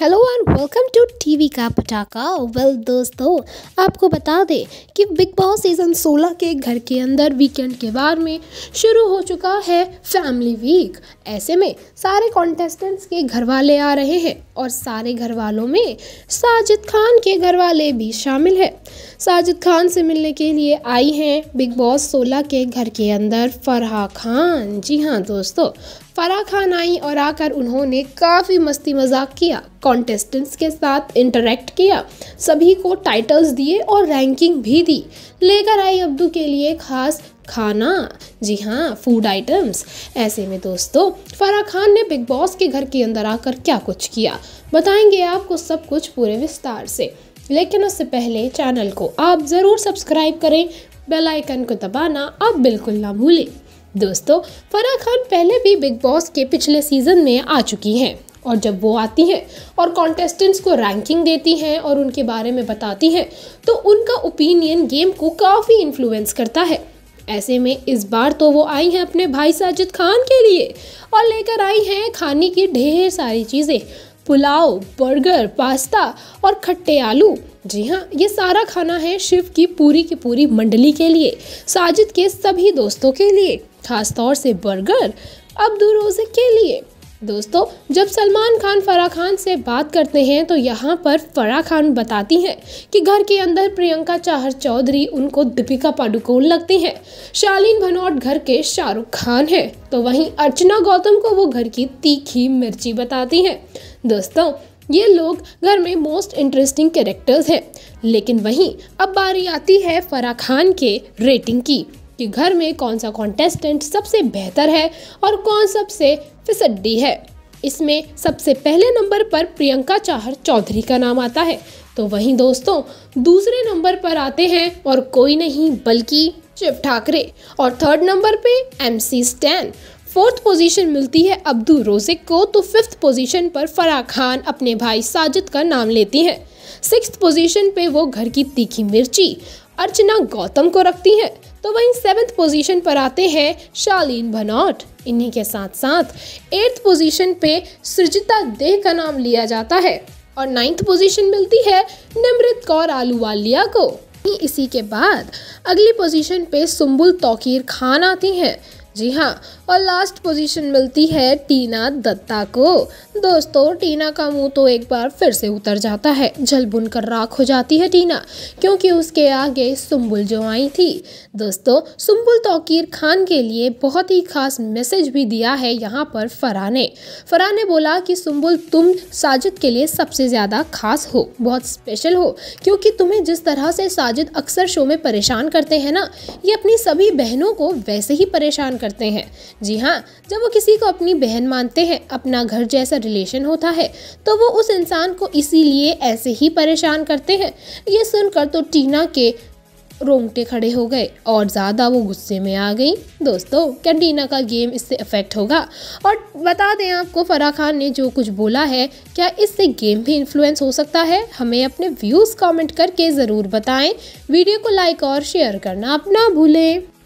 hello and welcome to TV का पटाखा well दोस्तों आपको बता दें कि बिग बॉस सीज़न 16 के घर के अंदर वीकेंड के बाद में शुरू हो चुका है फैमिली वीक ऐसे में सारे कॉन्टेस्टेंट्स के घर वाले आ रहे हैं और सारे घर वालों में साजिद खान के घर वाले भी शामिल हैं साजिद खान से मिलने के लिए आई हैं बिग बॉस सोलह के घर के अंदर फरहा खान जी हाँ दोस्तों फराह खान आई और आकर उन्होंने काफ़ी मस्ती मजाक किया कॉन्टेस्टेंट्स के साथ इंटरेक्ट किया सभी को टाइटल्स दिए और रैंकिंग भी दी लेकर आई अब्दू के लिए खास खाना जी हाँ फूड आइटम्स ऐसे में दोस्तों फराह खान ने बिग बॉस के घर के अंदर आकर क्या कुछ किया बताएंगे आपको सब कुछ पूरे विस्तार से लेकिन उससे पहले चैनल को आप ज़रूर सब्सक्राइब करें बेल आइकन को दबाना आप बिल्कुल ना भूलें दोस्तों फराह खान पहले भी बिग बॉस के पिछले सीजन में आ चुकी हैं और जब वो आती हैं और कॉन्टेस्टेंट्स को रैंकिंग देती हैं और उनके बारे में बताती हैं तो उनका ओपिनियन गेम को काफ़ी इन्फ्लुएंस करता है ऐसे में इस बार तो वो आई हैं अपने भाई साजिद खान के लिए और लेकर आई हैं खाने की ढेर सारी चीज़ें पुलाव बर्गर पास्ता और खट्टे आलू जी हाँ ये सारा खाना है शिव की पूरी की पूरी मंडली के लिए साजिद के सभी दोस्तों के लिए खास तौर से बर्गर अब दो रोज़े के लिए दोस्तों जब सलमान खान फराह खान से बात करते हैं तो यहाँ पर फराह खान बताती हैं कि घर के अंदर प्रियंका चाहर चौधरी उनको दीपिका पाडुकोण लगती हैं शालीन भनोट घर के शाहरुख खान हैं तो वहीं अर्चना गौतम को वो घर की तीखी मिर्ची बताती हैं दोस्तों ये लोग घर में मोस्ट इंटरेस्टिंग कैरेक्टर्स हैं लेकिन वहीं अब बारी आती है फराह खान के रेटिंग की कि घर में कौन सा कॉन्टेस्टेंट सबसे बेहतर है और कौन सबसे फिसड्डी है इसमें सबसे पहले नंबर पर प्रियंका चाहर चौधरी का नाम आता है तो वहीं दोस्तों दूसरे नंबर पर आते हैं और कोई नहीं बल्कि शिव ठाकरे और थर्ड नंबर पे एमसी स्टैन फोर्थ पोजीशन मिलती है अब्दू रोजिक को तो फिफ्थ पोजीशन पर फराह खान अपने भाई साजिद का नाम लेती हैं सिक्स पोजीशन पे वो घर की तीखी मिर्ची अर्चना गौतम को रखती हैं तो वहीं सेवेंथ पोजीशन पर आते हैं शालीन भनौट इन्हीं के साथ साथ एट्थ पोजीशन पे सृजिता देह का नाम लिया जाता है और नाइन्थ पोजीशन मिलती है निमृत कौर आलूवालिया को इसी के बाद अगली पोजीशन पे सुम्बुल तौकीर खान आती हैं जी हाँ और लास्ट पोजीशन मिलती है टीना दत्ता को दोस्तों टीना का मुंह तो एक बार फिर से उतर जाता है जल बुन कर राख हो जाती है टीना क्योंकि उसके आगे सुम्बुल जो आई थी दोस्तों सुम्बुल तोकीर खान के लिए बहुत ही खास मैसेज भी दिया है यहाँ पर फरा ने फरा ने बोला कि सुम्बुल तुम साजिद के लिए सबसे ज़्यादा खास हो बहुत स्पेशल हो क्योंकि तुम्हें जिस तरह से साजिद अक्सर शो में परेशान करते हैं ना ये अपनी सभी बहनों को वैसे ही परेशान करते हैं जी हाँ जब वो किसी को अपनी बहन मानते हैं अपना घर जैसा रिलेशन होता है तो वो उस इंसान को इसीलिए ऐसे ही परेशान करते हैं ये सुनकर तो टीना के रोंगटे खड़े हो गए और ज़्यादा वो गुस्से में आ गई दोस्तों क्या टीना का गेम इससे अफेक्ट होगा और बता दें आपको फराह खान ने जो कुछ बोला है क्या इससे गेम भी इन्फ्लुएंस हो सकता है हमें अपने व्यूज़ कमेंट करके ज़रूर बताएं वीडियो को लाइक और शेयर करना अपना भूलें